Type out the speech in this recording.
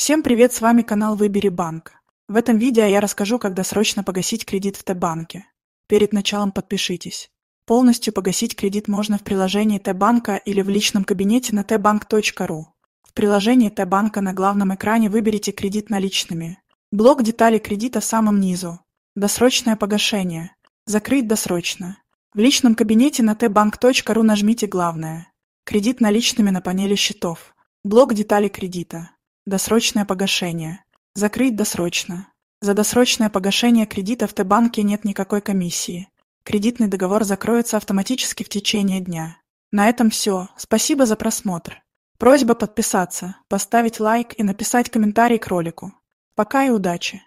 Всем привет, с вами канал «Выбери банк». В этом видео я расскажу, как досрочно погасить кредит в Т-банке. Перед началом подпишитесь. Полностью погасить кредит можно в приложении Т-банка или в личном кабинете на tbank.ru. В приложении Т-банка на главном экране выберите кредит наличными. Блок детали кредита в самом низу. Досрочное погашение. Закрыть досрочно. В личном кабинете на tbank.ru нажмите «Главное». Кредит наличными на панели счетов. Блок детали кредита. Досрочное погашение. Закрыть досрочно. За досрочное погашение кредита в Т-банке нет никакой комиссии. Кредитный договор закроется автоматически в течение дня. На этом все. Спасибо за просмотр. Просьба подписаться, поставить лайк и написать комментарий к ролику. Пока и удачи!